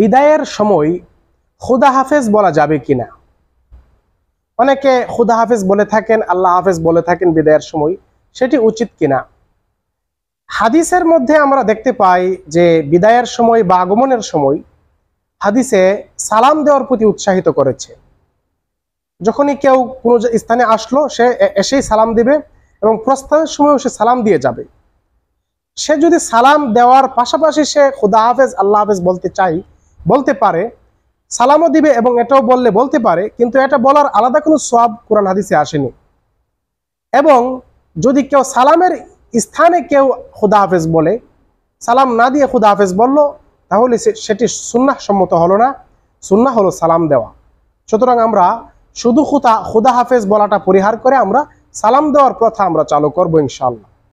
বিদায়ের সময় খুদা হাফেজ বলা যাবে কিনা অনেকে খুদা হাফেজ বলে থাকেন আল্লাহ হাফেজ বলে থাকেন বিদায়ের সময় সেটি উচিত কিনা হাদিসের মধ্যে আমরা দেখতে পাই যে বিদায়ের সময় বা আগমনের সময় হাদিসে সালাম দেওয়ার প্রতি উৎসাহিত করেছে যখনই কেউ কোনো স্থানে আসলো সে এসেই সালাম দিবে এবং প্রস্থানের সময়ও সে সালাম দিয়ে যাবে সে যদি সালাম দেওয়ার পাশাপাশি সে খুদা হাফেজ আল্লাহ হাফেজ বলতে চায় বলতে পারে সালামও দিবে এবং এটাও বললে বলতে পারে কিন্তু এটা বলার আলাদা কোনো সব কোরআন হাদিসে আসেনি এবং যদি কেউ সালামের স্থানে কেউ খুদা হাফেজ বলে সালাম না দিয়ে খুদা হাফেজ বলল তাহলে সেটি সুন্নাহ সম্মত হলো না সুন্না হলো সালাম দেওয়া সুতরাং আমরা শুধু খুদা খুদা হাফেজ বলাটা পরিহার করে আমরা সালাম দেওয়ার প্রথা আমরা চালু করবো ইনশাল্লাহ